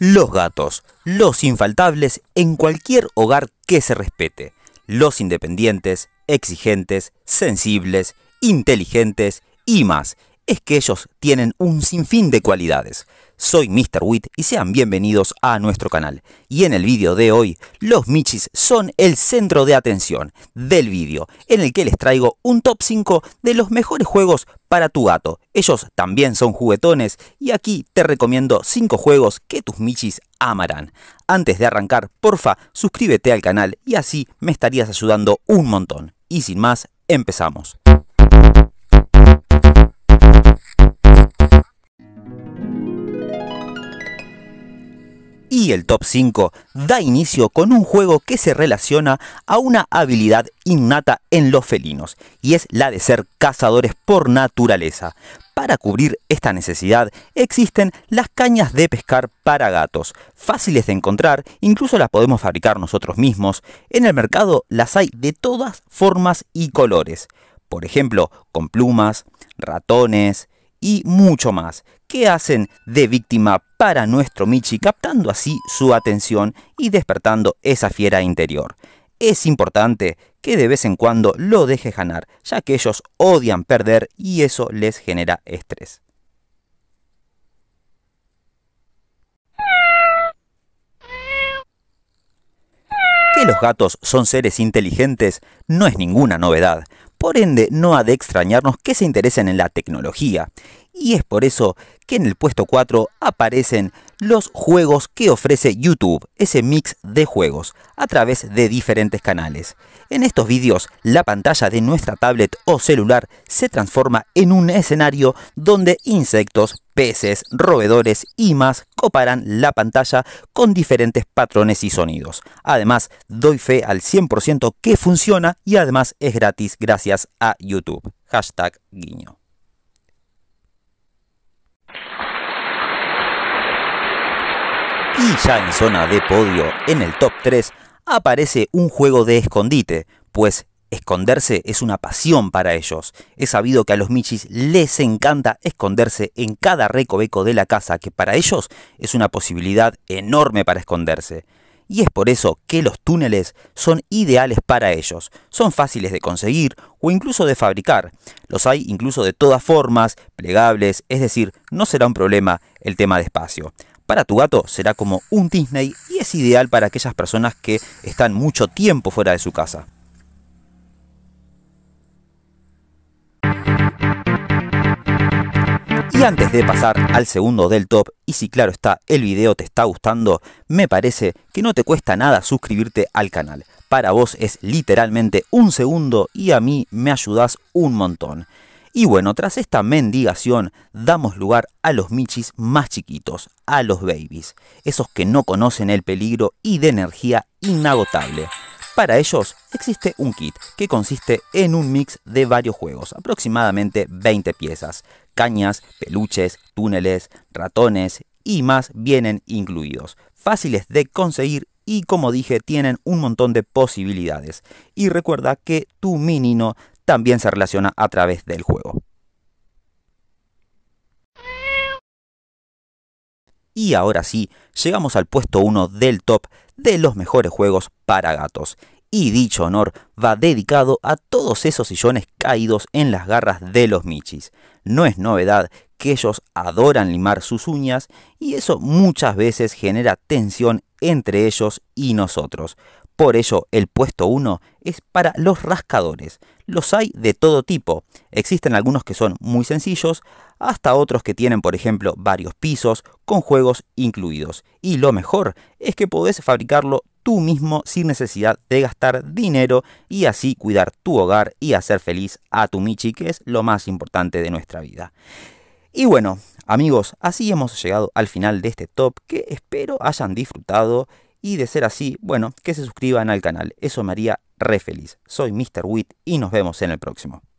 los gatos, los infaltables en cualquier hogar que se respete, los independientes, exigentes, sensibles, inteligentes y más es que ellos tienen un sinfín de cualidades. Soy Mr. Wit y sean bienvenidos a nuestro canal. Y en el vídeo de hoy, los Michis son el centro de atención del vídeo, en el que les traigo un top 5 de los mejores juegos para tu gato. Ellos también son juguetones y aquí te recomiendo 5 juegos que tus Michis amarán. Antes de arrancar, porfa, suscríbete al canal y así me estarías ayudando un montón. Y sin más, empezamos. y el top 5 da inicio con un juego que se relaciona a una habilidad innata en los felinos, y es la de ser cazadores por naturaleza. Para cubrir esta necesidad existen las cañas de pescar para gatos, fáciles de encontrar, incluso las podemos fabricar nosotros mismos, en el mercado las hay de todas formas y colores, por ejemplo, con plumas, ratones, y mucho más, que hacen de víctima para nuestro Michi, captando así su atención y despertando esa fiera interior. Es importante que de vez en cuando lo deje ganar, ya que ellos odian perder y eso les genera estrés. Que los gatos son seres inteligentes no es ninguna novedad, por ende, no ha de extrañarnos que se interesen en la tecnología y es por eso que en el puesto 4 aparecen los juegos que ofrece YouTube, ese mix de juegos, a través de diferentes canales. En estos vídeos, la pantalla de nuestra tablet o celular se transforma en un escenario donde insectos, peces, roedores y más coparan la pantalla con diferentes patrones y sonidos. Además, doy fe al 100% que funciona y además es gratis gracias a YouTube. Hashtag guiño. Y ya en zona de podio, en el top 3, aparece un juego de escondite, pues esconderse es una pasión para ellos. Es sabido que a los Michis les encanta esconderse en cada recoveco de la casa, que para ellos es una posibilidad enorme para esconderse. Y es por eso que los túneles son ideales para ellos. Son fáciles de conseguir o incluso de fabricar. Los hay incluso de todas formas, plegables, es decir, no será un problema el tema de espacio. Para tu gato será como un Disney y es ideal para aquellas personas que están mucho tiempo fuera de su casa. Y antes de pasar al segundo del top, y si claro está, el video te está gustando, me parece que no te cuesta nada suscribirte al canal. Para vos es literalmente un segundo y a mí me ayudas un montón. Y bueno, tras esta mendigación, damos lugar a los michis más chiquitos, a los babies, esos que no conocen el peligro y de energía inagotable. Para ellos existe un kit que consiste en un mix de varios juegos, aproximadamente 20 piezas. Cañas, peluches, túneles, ratones y más vienen incluidos. Fáciles de conseguir y como dije tienen un montón de posibilidades. Y recuerda que tu minino también se relaciona a través del juego. Y ahora sí, llegamos al puesto 1 del top de los mejores juegos para gatos. Y dicho honor va dedicado a todos esos sillones caídos en las garras de los michis. No es novedad que ellos adoran limar sus uñas y eso muchas veces genera tensión entre ellos y nosotros. Por ello, el puesto 1 es para los rascadores. Los hay de todo tipo. Existen algunos que son muy sencillos, hasta otros que tienen, por ejemplo, varios pisos con juegos incluidos. Y lo mejor es que podés fabricarlo tú mismo sin necesidad de gastar dinero y así cuidar tu hogar y hacer feliz a tu Michi, que es lo más importante de nuestra vida. Y bueno, amigos, así hemos llegado al final de este top que espero hayan disfrutado y de ser así, bueno, que se suscriban al canal. Eso me haría re feliz. Soy Mr. Wit y nos vemos en el próximo.